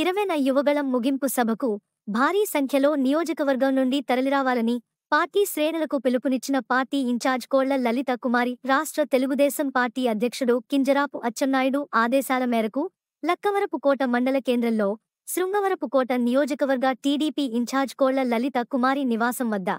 ఇరవైన యువగళం ముగింపు సభకు భారీ సంఖ్యలో నియోజకవర్గం నుండి తరలిరావాలని పార్టీ శ్రేణులకు పిలుపునిచ్చిన పార్టీ ఇన్ఛార్జ్ కోళ్ల లలిత కుమారి రాష్ట్ర తెలుగుదేశం పార్టీ అధ్యక్షుడు కింజరాపు అచ్చెన్నాయుడు ఆదేశాల మేరకు లక్కవరపుకోట మండల కేంద్రంలో శృంగవరపుకోట నియోజకవర్గ టీడీపీ ఇన్ఛార్జ్ కోళ్ల లలిత కుమారి నివాసం వద్ద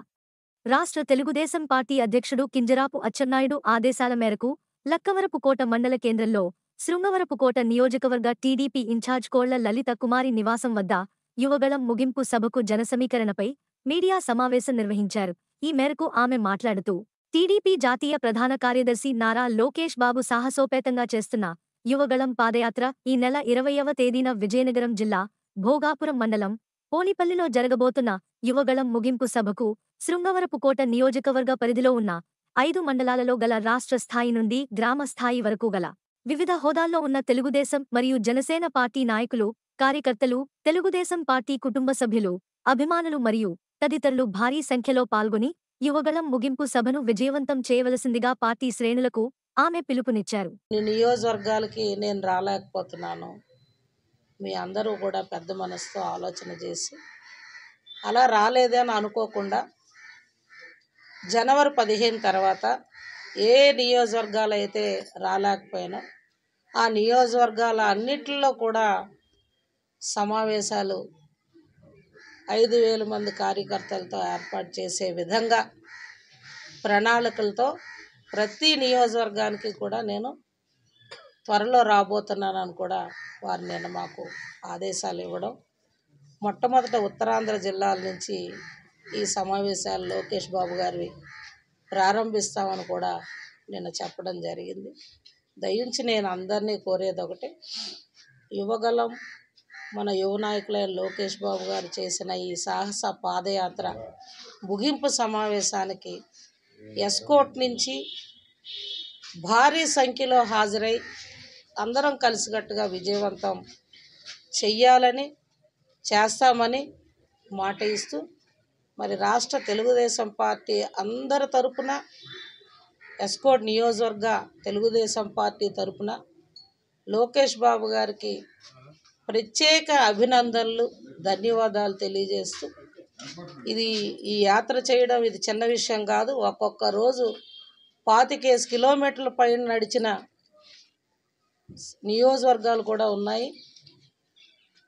రాష్ట్ర తెలుగుదేశం పార్టీ అధ్యక్షుడు కింజరాపు అచ్చెన్నాయుడు ఆదేశాల మేరకు లక్కవరపుకోట మండల కేంద్రంలో శృంగవరపుకోట నియోజకవర్గ టీడీపీ ఇన్ఛార్జ్ కోళ్ల లలిత కుమారి నివాసం వద్ద యువగళం ముగింపు సభకు జనసమీకరణపై మీడియా సమావేశం నిర్వహించారు ఈ మేరకు ఆమె మాట్లాడుతూ టీడీపీ జాతీయ ప్రధాన కార్యదర్శి నారా లోకేష్ బాబు సాహసోపేతంగా చేస్తున్న యువగళం పాదయాత్ర ఈ నెల ఇరవయవ తేదీన విజయనగరం జిల్లా భోగాపురం మండలం పోనిపల్లిలో జరగబోతున్న యువగళం ముగింపు సభకు శృంగవరపుకోట నియోజకవర్గ పరిధిలో ఉన్న ఐదు మండలాలలో గల రాష్ట్ర స్థాయి నుండి గ్రామ స్థాయి వరకు గల వివిధ హోదాల్లో ఉన్న తెలుగుదేశం మరియు జనసేన పార్టీ నాయకులు కార్యకర్తలు తెలుగుదేశం పార్టీ కుటుంబ సభ్యులు అభిమానులు మరియు తదితరులు భారీ సంఖ్యలో పాల్గొని యువగళం ముగింపు సభను విజయవంతం చేయవలసిందిగా పార్టీ శ్రేణులకు ఆమె పిలుపునిచ్చారు నియోజకవర్గాలకి నేను రాలేకపోతున్నాను మీ అందరూ కూడా పెద్ద మనసుతో ఆలోచన చేసి అలా రాలేదని అనుకోకుండా జనవరి పదిహేను తర్వాత ఏ నియోజకవర్గాలు అయితే రాలేకపోయినా ఆ నియోజకవర్గాల అన్నింటిలో కూడా సమావేశాలు ఐదు వేల మంది కార్యకర్తలతో ఏర్పాటు చేసే విధంగా ప్రణాళికలతో ప్రతి నియోజకవర్గానికి కూడా నేను త్వరలో రాబోతున్నానని కూడా వారు నేను మాకు ఆదేశాలు ఇవ్వడం మొట్టమొదట ఉత్తరాంధ్ర జిల్లాల నుంచి ఈ సమావేశాలు లోకేష్ బాబు గారివి ప్రారంభిస్తామని కూడా నేను చెప్పడం జరిగింది దయించి నేను అందరినీ కోరేది ఒకటి యువగలం మన యువ నాయకులైన లోకేష్ బాబు గారు చేసిన ఈ సాహస పాదయాత్ర ముగింపు సమావేశానికి ఎస్కోట్ నుంచి భారీ సంఖ్యలో హాజరై అందరం కలిసికట్టుగా విజయవంతం చెయ్యాలని చేస్తామని మాట ఇస్తూ మరి రాష్ట్ర తెలుగుదేశం పార్టీ అందరి తరపున ఎస్కోట్ నియోజకవర్గ తెలుగుదేశం పార్టీ తరపున లోకేష్ బాబు గారికి ప్రత్యేక అభినందనలు ధన్యవాదాలు తెలియజేస్తూ ఇది ఈ యాత్ర చేయడం ఇది చిన్న విషయం కాదు ఒక్కొక్క రోజు పాతికేసి కిలోమీటర్ల పైన నడిచిన నియోజకవర్గాలు కూడా ఉన్నాయి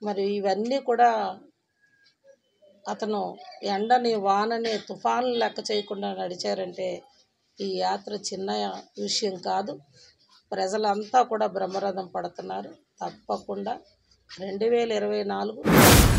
మరి ఇవన్నీ కూడా అతను ఎండని వానని తుఫాను లెక్క చేయకుండా నడిచారంటే ఈ యాత్ర చిన్న విషయం కాదు ప్రజలంతా కూడా బ్రహ్మరథం పడుతున్నారు తప్పకుండా రెండు వేల ఇరవై నాలుగు